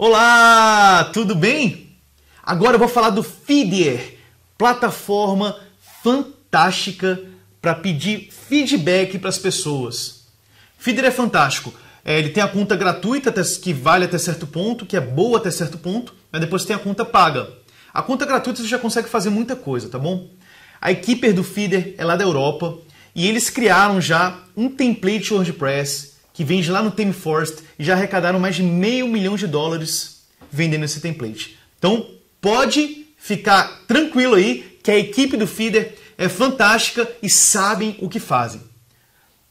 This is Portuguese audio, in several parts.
Olá, tudo bem? Agora eu vou falar do Feedier, plataforma fantástica para pedir feedback para as pessoas. Feeder é fantástico. É, ele tem a conta gratuita que vale até certo ponto, que é boa até certo ponto, mas depois tem a conta paga. A conta gratuita você já consegue fazer muita coisa, tá bom? A equipe do Feeder é lá da Europa e eles criaram já um template WordPress que vende lá no Tame Forest e já arrecadaram mais de meio milhão de dólares vendendo esse template. Então pode ficar tranquilo aí que a equipe do Feeder é fantástica e sabem o que fazem.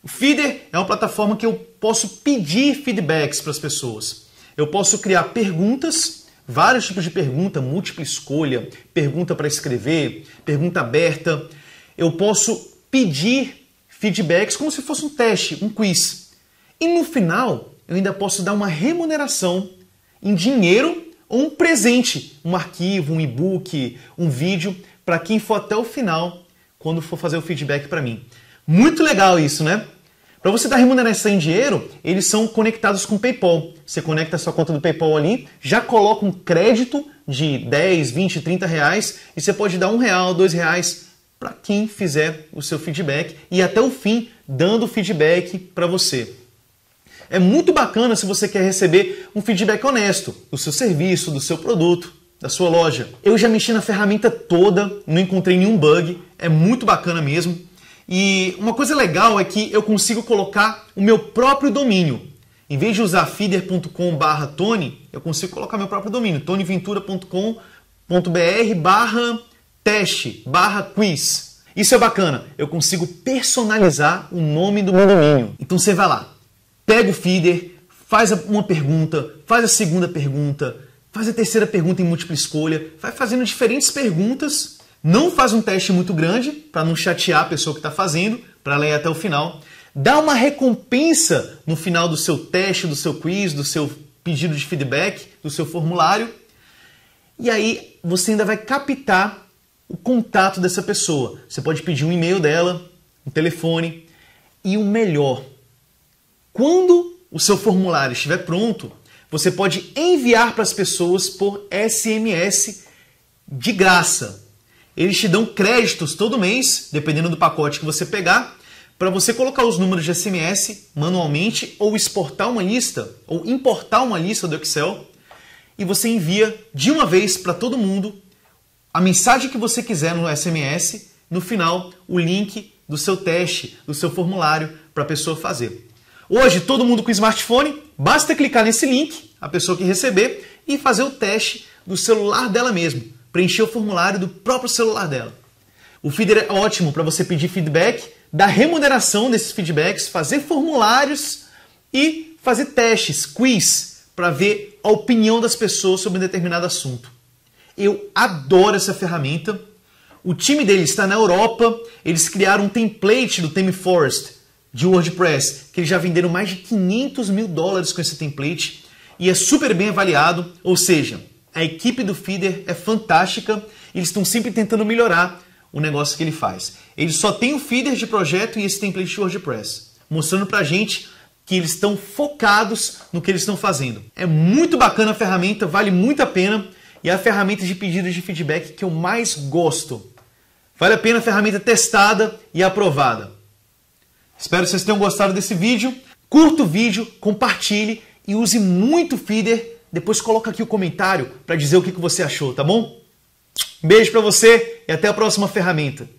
O Feeder é uma plataforma que eu posso pedir feedbacks para as pessoas. Eu posso criar perguntas, vários tipos de pergunta, múltipla escolha, pergunta para escrever, pergunta aberta. Eu posso pedir feedbacks como se fosse um teste, um quiz. E no final, eu ainda posso dar uma remuneração em dinheiro ou um presente, um arquivo, um e-book, um vídeo, para quem for até o final quando for fazer o feedback para mim. Muito legal isso, né? Para você dar remuneração em dinheiro, eles são conectados com o PayPal. Você conecta a sua conta do PayPal ali, já coloca um crédito de 10, 20, 30 reais e você pode dar um real, dois reais para quem fizer o seu feedback e até o fim dando feedback para você. É muito bacana se você quer receber um feedback honesto do seu serviço, do seu produto, da sua loja. Eu já mexi na ferramenta toda, não encontrei nenhum bug, é muito bacana mesmo. E uma coisa legal é que eu consigo colocar o meu próprio domínio. Em vez de usar feeder.com/tony, eu consigo colocar meu próprio domínio, tonyventura.com.br/teste, barra quiz. Isso é bacana. Eu consigo personalizar o nome do meu domínio. Então você vai lá, pega o feeder, faz uma pergunta, faz a segunda pergunta, faz a terceira pergunta em múltipla escolha, vai fazendo diferentes perguntas, não faz um teste muito grande para não chatear a pessoa que está fazendo, para ler até o final. Dá uma recompensa no final do seu teste, do seu quiz, do seu pedido de feedback, do seu formulário. E aí você ainda vai captar o contato dessa pessoa. Você pode pedir um e-mail dela, um telefone. E o melhor, quando o seu formulário estiver pronto, você pode enviar para as pessoas por SMS de graça. Eles te dão créditos todo mês, dependendo do pacote que você pegar, para você colocar os números de SMS manualmente ou exportar uma lista ou importar uma lista do Excel e você envia de uma vez para todo mundo a mensagem que você quiser no SMS, no final o link do seu teste, do seu formulário para a pessoa fazer. Hoje, todo mundo com smartphone, basta clicar nesse link, a pessoa que receber, e fazer o teste do celular dela mesmo, preencher o formulário do próprio celular dela. O feeder é ótimo para você pedir feedback, dar remuneração desses feedbacks, fazer formulários e fazer testes, quiz, para ver a opinião das pessoas sobre um determinado assunto. Eu adoro essa ferramenta. O time dele está na Europa, eles criaram um template do Temi Forest de WordPress, que eles já venderam mais de 500 mil dólares com esse template e é super bem avaliado, ou seja, a equipe do Feeder é fantástica e eles estão sempre tentando melhorar o negócio que ele faz. Ele só tem o Feeder de projeto e esse template de WordPress, mostrando pra gente que eles estão focados no que eles estão fazendo. É muito bacana a ferramenta, vale muito a pena e é a ferramenta de pedidos de feedback que eu mais gosto. Vale a pena a ferramenta testada e aprovada. Espero que vocês tenham gostado desse vídeo. Curta o vídeo, compartilhe e use muito feeder. Depois coloca aqui o comentário para dizer o que você achou, tá bom? Beijo para você e até a próxima ferramenta.